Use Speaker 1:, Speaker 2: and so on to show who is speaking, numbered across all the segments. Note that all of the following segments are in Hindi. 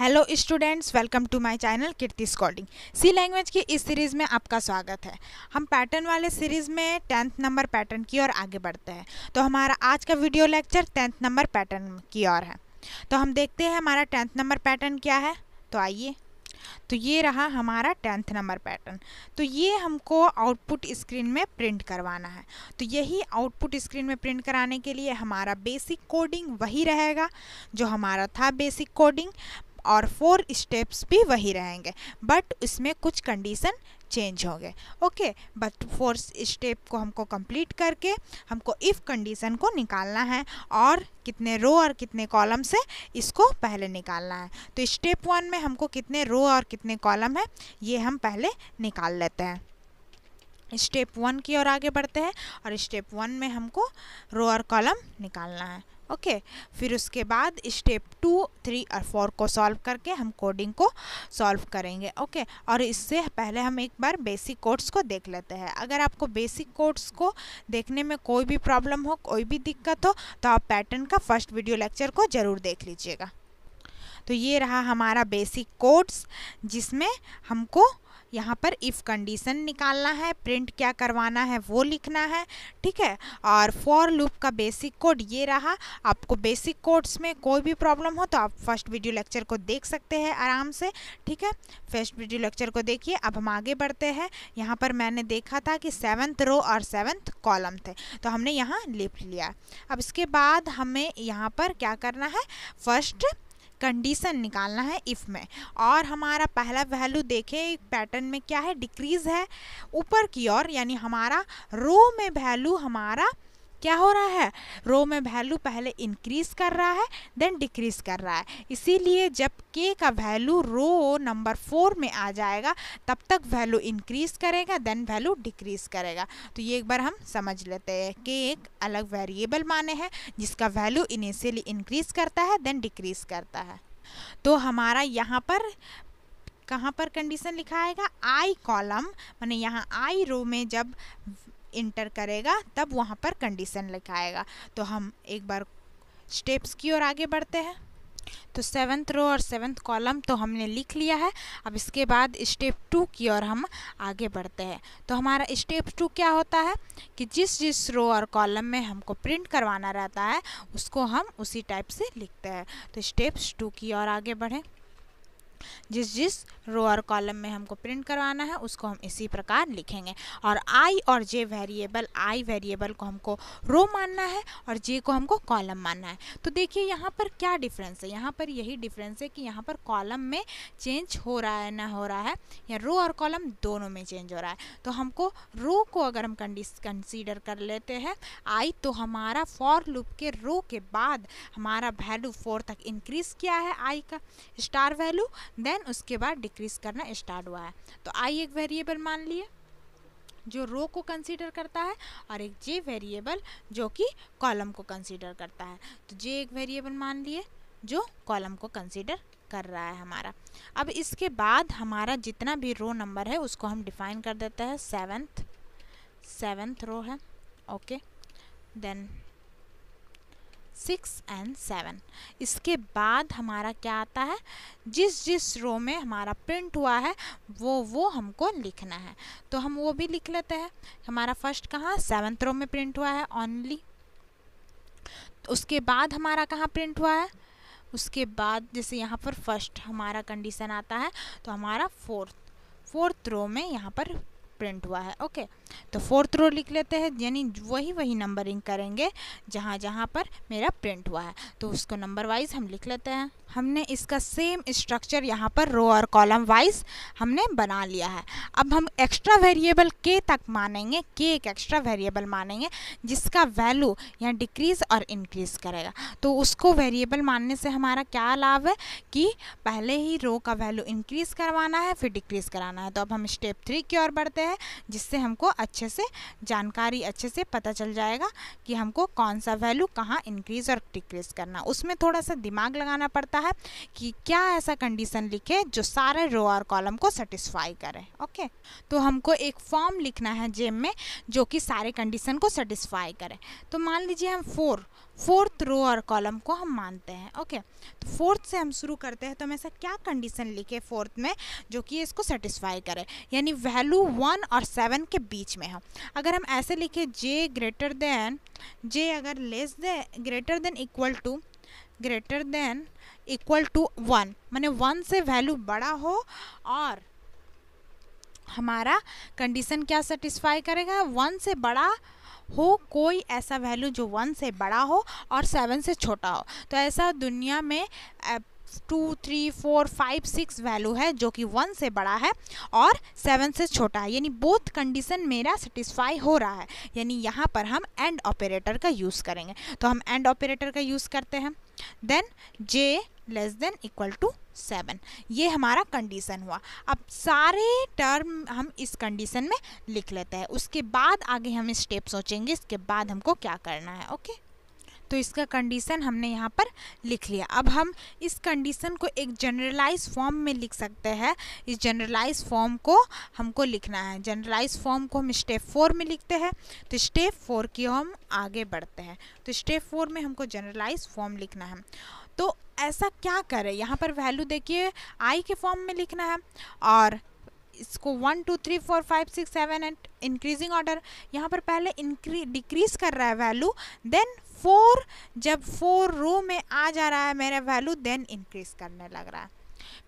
Speaker 1: hello students welcome to my channel Kirti coding C language की इस सीरीज़ में आपका स्वागत है हम पैटर्न वाले सीरीज़ में टेंथ नंबर पैटर्न की ओर आगे बढ़ते हैं तो हमारा आज का video lecture tenth number pattern की ओर है तो हम देखते हैं हमारा टेंथ नंबर पैटर्न क्या है तो आइए तो ये रहा हमारा टेंथ नंबर पैटर्न तो ये हमको आउटपुट स्क्रीन में प्रिंट करवाना है तो यही आउटपुट स्क्रीन में प्रिंट कराने के लिए हमारा बेसिक कोडिंग वही रहेगा जो हमारा था बेसिक कोडिंग और फोर स्टेप्स भी वही रहेंगे बट उसमें कुछ कंडीशन चेंज हो गए ओके बट फोर स्टेप को हमको कंप्लीट करके हमको इफ़ कंडीशन को निकालना है और कितने रो और कितने कॉलम से इसको पहले निकालना है तो स्टेप वन में हमको कितने रो और कितने कॉलम है ये हम पहले निकाल लेते हैं स्टेप वन की ओर आगे बढ़ते हैं और स्टेप वन में हमको रो और कॉलम निकालना है ओके फिर उसके बाद स्टेप टू थ्री और फोर को सॉल्व करके हम कोडिंग को सॉल्व करेंगे ओके और इससे पहले हम एक बार बेसिक कोड्स को देख लेते हैं अगर आपको बेसिक कोड्स को देखने में कोई भी प्रॉब्लम हो कोई भी दिक्कत हो तो आप पैटर्न का फर्स्ट वीडियो लेक्चर को ज़रूर देख लीजिएगा तो ये रहा हमारा बेसिक कोड्स जिसमें हमको यहाँ पर इफ़ कंडीशन निकालना है प्रिंट क्या करवाना है वो लिखना है ठीक है और फॉर लूप का बेसिक कोड ये रहा आपको बेसिक कोड्स में कोई भी प्रॉब्लम हो तो आप फर्स्ट वीडियो लेक्चर को देख सकते हैं आराम से ठीक है फर्स्ट वीडियो लेक्चर को देखिए अब हम आगे बढ़ते हैं यहाँ पर मैंने देखा था कि सेवन्थ रो और सेवन्थ कॉलम थे तो हमने यहाँ लिख लिया अब इसके बाद हमें यहाँ पर क्या करना है फर्स्ट कंडीशन निकालना है इफ़ में और हमारा पहला वैल्यू देखें पैटर्न में क्या है डिक्रीज़ है ऊपर की ओर यानी हमारा रो में वैल्यू हमारा क्या हो रहा है रो में वैल्यू पहले इंक्रीज कर रहा है देन डिक्रीज कर रहा है इसीलिए जब के का वैल्यू रो नंबर फोर में आ जाएगा तब तक वैल्यू इंक्रीज करेगा देन वैल्यू डिक्रीज करेगा तो ये एक बार हम समझ लेते हैं के एक अलग वेरिएबल माने हैं जिसका वैल्यू इनिशियली इंक्रीज करता है देन डिक्रीज करता है तो हमारा यहाँ पर कहाँ पर कंडीशन लिखा आएगा आई कॉलम मैंने यहाँ आई रो में जब इंटर करेगा तब वहाँ पर कंडीशन लिखाएगा तो हम एक बार स्टेप्स की ओर आगे बढ़ते हैं तो सेवन्थ रो और सेवन्थ कॉलम तो हमने लिख लिया है अब इसके बाद स्टेप टू की ओर हम आगे बढ़ते हैं तो हमारा स्टेप टू क्या होता है कि जिस जिस रो और कॉलम में हमको प्रिंट करवाना रहता है उसको हम उसी टाइप से लिखते हैं तो स्टेप्स टू की ओर आगे बढ़ें जिस जिस रो और कॉलम में हमको प्रिंट करवाना है उसको हम इसी प्रकार लिखेंगे और आई और जे वेरिएबल आई वेरिएबल को हमको रो मानना है और जे को हमको कॉलम मानना है तो देखिए यहाँ पर क्या डिफरेंस है यहाँ पर यही डिफरेंस है कि यहाँ पर कॉलम में चेंज हो रहा है ना हो रहा है या रो और कॉलम दोनों में चेंज हो रहा है तो हमको रो को अगर हम कंसीडर कर लेते हैं आई तो हमारा फॉर लूप के रो के बाद हमारा वैल्यू फोर तक इंक्रीज़ किया है आई का स्टार वैल्यू देन देन उसके बाद डिक्रीज़ करना स्टार्ट हुआ है तो आई एक वेरिएबल मान लिए जो रो को कंसीडर करता है और एक जे वेरिएबल जो कि कॉलम को कंसीडर करता है तो जे एक वेरिएबल मान लिए जो कॉलम को कंसीडर कर रहा है हमारा अब इसके बाद हमारा जितना भी रो नंबर है उसको हम डिफाइन कर देते हैं सेवन्थ सेवन्थ रो है okay then six and seven इसके बाद हमारा क्या आता है जिस जिस रो में हमारा प्रिंट हुआ है वो वो हमको लिखना है तो हम वो भी लिख लेते हैं हमारा फर्स्ट कहाँ सेवन्थ रो में प्रिंट हुआ है तो उसके बाद हमारा कहाँ प्रिंट हुआ है उसके बाद जैसे यहाँ पर फर्स्ट हमारा कंडीशन आता है तो हमारा फोर्थ फोर्थ रो में यहाँ पर प्रिंट हुआ है ओके तो फोर्थ रो लिख लेते हैं यानी वही वही नंबरिंग करेंगे जहाँ जहाँ पर मेरा प्रिंट हुआ है तो उसको नंबर वाइज हम लिख लेते हैं हमने इसका सेम स्ट्रक्चर यहाँ पर रो और कॉलम वाइज हमने बना लिया है अब हम एक्स्ट्रा वेरिएबल के तक मानेंगे के एक एक्स्ट्रा वेरिएबल मानेंगे जिसका वैल्यू यहाँ डिक्रीज़ और इंक्रीज़ करेगा तो उसको वेरिएबल मानने से हमारा क्या लाभ है कि पहले ही रो का वैल्यू इंक्रीज़ करवाना है फिर डिक्रीज़ कराना है तो अब हम स्टेप थ्री की ओर बढ़ते हैं है जिससे हमको अच्छे से जानकारी अच्छे से पता चल जाएगा कि हमको कौन सा वैल्यू कहाँ इंक्रीज़ और डिक्रीज़ करना उसमें थोड़ा सा दिमाग लगाना पड़ता है कि क्या ऐसा कंडीशन लिखे जो सारे रो और कॉलम को सेटिस्फाई करें ओके तो हमको एक फॉर्म लिखना है जेम में जो कि सारे कंडीशन को सेटिस्फाई करें तो मान लीजिए हम फोर फोर्थ रो और कॉलम को हम मानते हैं ओके तो फोर्थ से हम शुरू करते हैं तो हम ऐसा क्या कंडीशन लिखे फोर्थ में जो कि इसको सेटिस्फाई करे यानी वैल्यू वन और सेवन के बीच में हो अगर हम ऐसे लिखे जे ग्रेटर देन जे अगर less than greater than equal to greater than equal to one मैंने वन से वैल्यू बड़ा हो और हमारा कंडीशन क्या सेटिस्फाई करेगा वन से बड़ा हो कोई ऐसा वैल्यू जो वन से बड़ा हो और सेवन से छोटा हो तो ऐसा दुनिया में two three four five six value है जो कि वन से बड़ा है और सेवन से छोटा है यानी बोथ कंडीशन मेरा सेटिस्फाई हो रहा है यानी यहाँ पर हम एंड ऑपरेटर का यूज़ करेंगे तो हम एंड ऑपरेटर का यूज़ करते हैं then J less than equal to seven ये हमारा कंडीशन हुआ अब सारे टर्म हम इस कंडीशन में लिख लेते हैं उसके बाद आगे हम स्टेप सोचेंगे इसके बाद हमको क्या करना है ओके तो इसका कंडीशन हमने यहाँ पर लिख लिया अब हम इस कंडीशन को एक जनरलाइज फॉर्म में लिख सकते हैं इस जनरलाइज फॉर्म को हमको लिखना है जनरलाइज फॉर्म को हम स्टेप फोर में लिखते हैं तो स्टेप फोर की हम आगे बढ़ते हैं तो स्टेप फोर में हमको जनरलाइज फॉर्म लिखना है तो ऐसा क्या करें यहाँ पर वैल्यू देखिए आई के फॉर्म में लिखना है और इसको one two three four five six seven and increasing order यहाँ पर पहले इंक्री डिक्रीज कर रहा है वैल्यू देन फोर जब फोर रो में आ जा रहा है मेरा वैल्यू देन इंक्रीज करने लग रहा है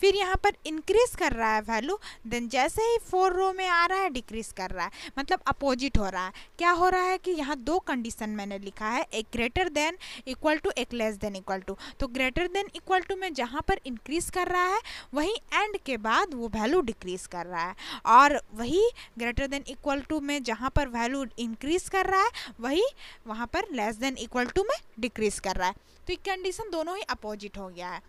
Speaker 1: फिर यहाँ पर इंक्रीज कर रहा है वैल्यू देन जैसे ही फोर रो में आ रहा है डिक्रीज कर रहा है मतलब अपोजिट हो रहा है क्या हो रहा है कि यहाँ दो कंडीशन मैंने लिखा है एक ग्रेटर देन इक्वल टू एक लेस देन इक्वल टू तो ग्रेटर देन इक्वल टू में जहाँ पर इंक्रीज कर रहा है वहीं एंड के बाद वो वैल्यू डिक्रीज कर रहा है और वही ग्रेटर देन इक्वल टू में जहाँ पर वैल्यू इंक्रीज कर रहा है वही वहाँ पर लेस देन इक्वल टू में डिक्रीज कर रहा है तो ये कंडीशन दोनों ही अपोजिट हो गया है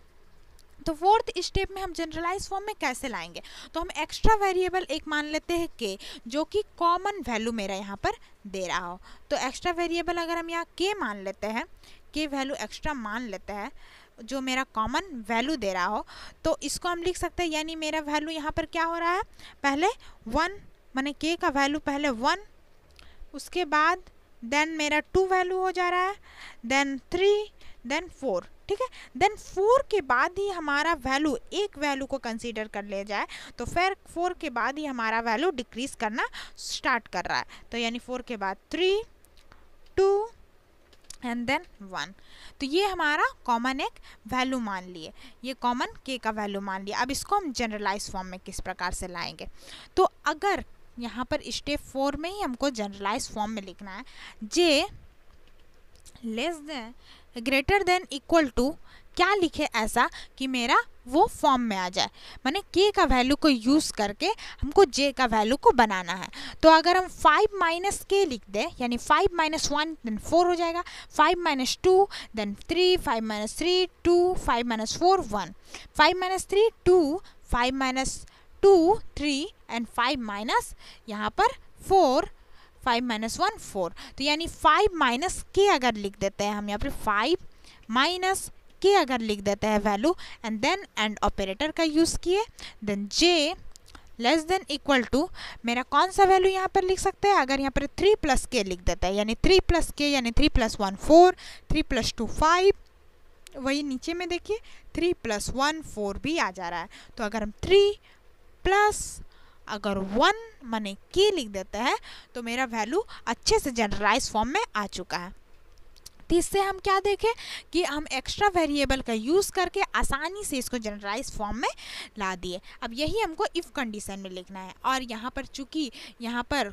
Speaker 1: तो फोर्थ स्टेप में हम जनरलाइज फॉर्म में कैसे लाएंगे तो हम एक्स्ट्रा वेरिएबल एक मान लेते हैं के जो कि कॉमन वैल्यू मेरा यहाँ पर दे रहा हो तो एक्स्ट्रा वेरिएबल अगर हम यहाँ के मान लेते हैं के वैल्यू एक्स्ट्रा मान लेते हैं जो मेरा कॉमन वैल्यू दे रहा हो तो इसको हम लिख सकते हैं यानी मेरा वैल्यू यहाँ पर क्या हो रहा है पहले वन मैंने के का वैल्यू पहले वन उसके बाद देन मेरा टू वैल्यू हो जा रहा है देन थ्री देन फोर ठीक है देन फोर के बाद ही हमारा वैल्यू एक वैल्यू को कंसीडर कर लिया जाए तो फिर फोर के बाद ही हमारा वैल्यू डिक्रीज करना स्टार्ट कर रहा है तो यानी फोर के बाद three two and then one तो ये हमारा कॉमन एक वैल्यू मान लिए ये कॉमन के का वैल्यू मान लिया अब इसको हम जनरलाइज फॉर्म में किस प्रकार से लाएंगे तो अगर यहाँ पर स्टेप फोर में ही हमको जनरलाइज फॉर्म में लिखना है J less than greater than equal to क्या लिखे ऐसा कि मेरा वो फॉर्म में आ जाए मैंने के का वैल्यू को यूज़ करके हमको जे का वैल्यू को बनाना है तो अगर हम फाइव माइनस के लिख दें यानी five minus one then four हो जाएगा five minus two then three five minus three two five minus four one five minus three two five minus two three and five minus यहाँ पर four five minus one four तो यानी फाइव माइनस के अगर लिख देते हैं हम यहाँ पर फाइव माइनस के अगर लिख देते हैं value and then and operator का यूज़ किए then J less than equal to मेरा कौन सा वैल्यू यहाँ पर लिख सकते हैं अगर यहाँ पर थ्री प्लस के लिख देता है यानी थ्री प्लस के यानी three plus one four three plus two five वही नीचे में देखिए थ्री प्लस वन फोर भी आ जा रहा है तो अगर हम थ्री प्लस अगर वन मैंने के लिख देते हैं तो मेरा वैल्यू अच्छे से जनरलाइज फॉर्म में आ चुका है तो इससे हम क्या देखें कि हम एक्स्ट्रा वेरिएबल का यूज़ करके आसानी से इसको जनरलाइज फॉर्म में ला दिए अब यही हमको इफ़ कंडीशन में लिखना है और यहाँ पर चूँकि यहाँ पर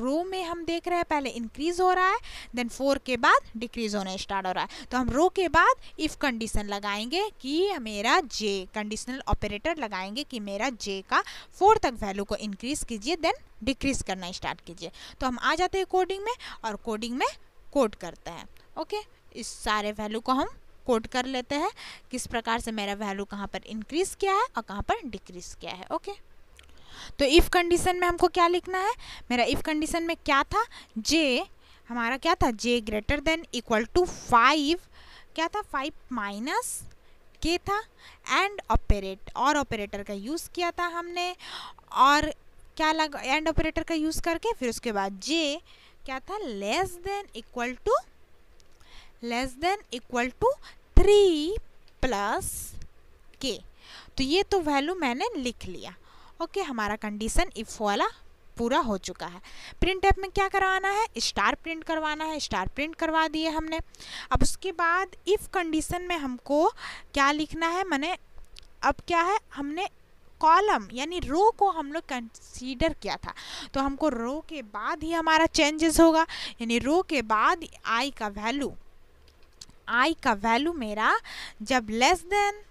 Speaker 1: रो में हम देख रहे हैं पहले इंक्रीज हो रहा है देन फोर के बाद डिक्रीज होना स्टार्ट हो रहा है तो हम रो के बाद इफ़ कंडीशन लगाएंगे कि मेरा जे कंडीशनल ऑपरेटर लगाएंगे कि मेरा जे का फोर तक वैल्यू को इंक्रीज़ कीजिए देन डिक्रीज़ करना स्टार्ट कीजिए तो हम आ जाते हैं कोडिंग में और कोडिंग में कोड करते हैं ओके इस सारे वैल्यू को हम कोड कर लेते हैं किस प्रकार से मेरा वैल्यू कहाँ पर इंक्रीज़ किया है और कहाँ पर डिक्रीज़ किया है ओके तो इफ़ कंडीशन में हमको क्या लिखना है मेरा इफ़ कंडीशन में क्या था जे हमारा क्या था J greater than equal to five क्या था फाइव माइनस के था एंड ऑपरेट और ऑपरेटर का यूज़ किया था हमने और क्या लगा एंड ऑपरेटर का यूज़ करके फिर उसके बाद जे क्या था less than equal to less than equal to three plus K तो ये तो वैल्यू मैंने लिख लिया ओके हमारा कंडीशन इफ़ वाला पूरा हो चुका है प्रिंट ऐप में क्या करवाना है स्टार प्रिंट करवाना है स्टार प्रिंट करवा दिए हमने अब उसके बाद इफ़ कंडीशन में हमको क्या लिखना है मैंने अब क्या है हमने कॉलम यानी रो को हम लोग कंसीडर किया था तो हमको रो के बाद ही हमारा चेंजेस होगा यानी रो के बाद आई का वैल्यू आई का वैल्यू मेरा जब less than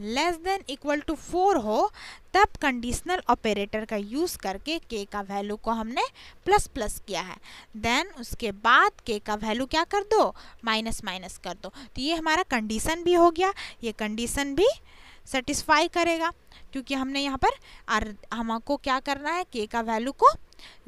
Speaker 1: less than equal to four हो तब कंडीशनल ऑपरेटर का यूज़ करके के का वैल्यू को हमने प्लस प्लस किया है देन उसके बाद के का वैल्यू क्या कर दो माइनस माइनस कर दो तो ये हमारा कंडीशन भी हो गया ये कंडीशन भी सेटिस्फाई करेगा क्योंकि हमने यहाँ पर हमको क्या करना है के का वैल्यू को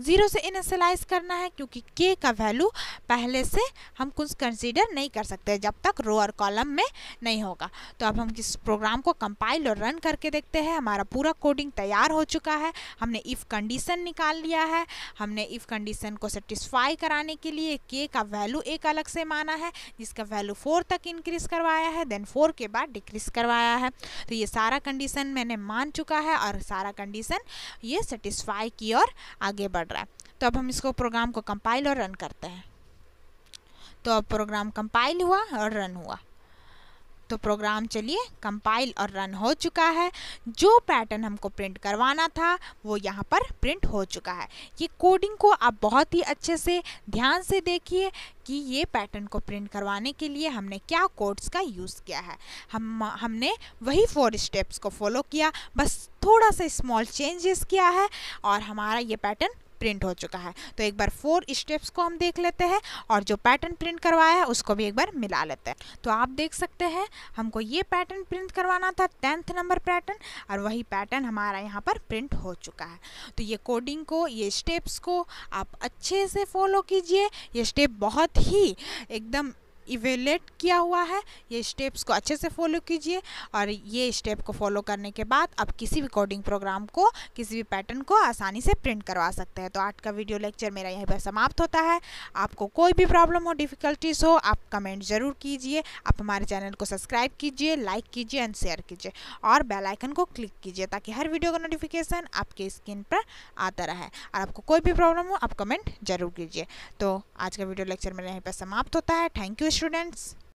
Speaker 1: ज़ीरो से इनिशलाइज करना है क्योंकि के का वैल्यू पहले से हम कुछ कंसीडर नहीं कर सकते जब तक रो और कॉलम में नहीं होगा तो अब हम इस प्रोग्राम को कंपाइल और रन करके देखते हैं हमारा पूरा कोडिंग तैयार हो चुका है हमने इफ़ कंडीशन निकाल लिया है हमने इफ़ कंडीशन को सेटिस्फाई कराने के लिए के का वैल्यू एक अलग से माना है जिसका वैल्यू फोर तक इंक्रीज़ करवाया है देन फोर के बाद डिक्रीज़ करवाया है तो ये सारा कंडीशन मैंने मान चुका है और सारा कंडीशन ये सेटिस्फाई की और आगे आगे बढ़ रहा है तो अब हम इसको प्रोग्राम को कंपाइल और रन करते हैं तो अब प्रोग्राम कंपाइल हुआ और रन हुआ तो प्रोग्राम चलिए कंपाइल और रन हो चुका है जो पैटर्न हमको प्रिंट करवाना था वो यहाँ पर प्रिंट हो चुका है ये कोडिंग को आप बहुत ही अच्छे से ध्यान से देखिए कि ये पैटर्न को प्रिंट करवाने के लिए हमने क्या कोड्स का यूज़ किया है हम हमने वही फोर स्टेप्स को फॉलो किया बस थोड़ा सा स्मॉल चेंजेस किया है और हमारा ये पैटर्न प्रिंट हो चुका है तो एक बार फोर स्टेप्स को हम देख लेते हैं और जो पैटर्न प्रिंट करवाया है उसको भी एक बार मिला लेते हैं तो आप देख सकते हैं हमको ये पैटर्न प्रिंट करवाना था टेंथ नंबर पैटर्न और वही पैटर्न हमारा यहाँ पर प्रिंट हो चुका है तो ये कोडिंग को ये स्टेप्स को आप अच्छे से फॉलो कीजिए ये स्टेप बहुत ही एकदम इवेलेट किया हुआ है ये स्टेप्स को अच्छे से फॉलो कीजिए और ये स्टेप को फॉलो करने के बाद आप किसी भी कोडिंग प्रोग्राम को किसी भी पैटर्न को आसानी से प्रिंट करवा सकते हैं तो आज का वीडियो लेक्चर मेरा यहीं पर समाप्त होता है आपको कोई भी प्रॉब्लम हो डिफ़िकल्टीज़ हो आप कमेंट ज़रूर कीजिए आप हमारे चैनल को सब्सक्राइब कीजिए लाइक कीजिए एंड शेयर कीजिए और बेल आइकन को क्लिक कीजिए ताकि हर वीडियो का नोटिफिकेशन आपके स्क्रीन पर आता रहे और आपको कोई भी प्रॉब्लम हो आप कमेंट जरूर कीजिए तो आज का वीडियो लेक्चर मेरा यहीं पर समाप्त होता है थैंक यू students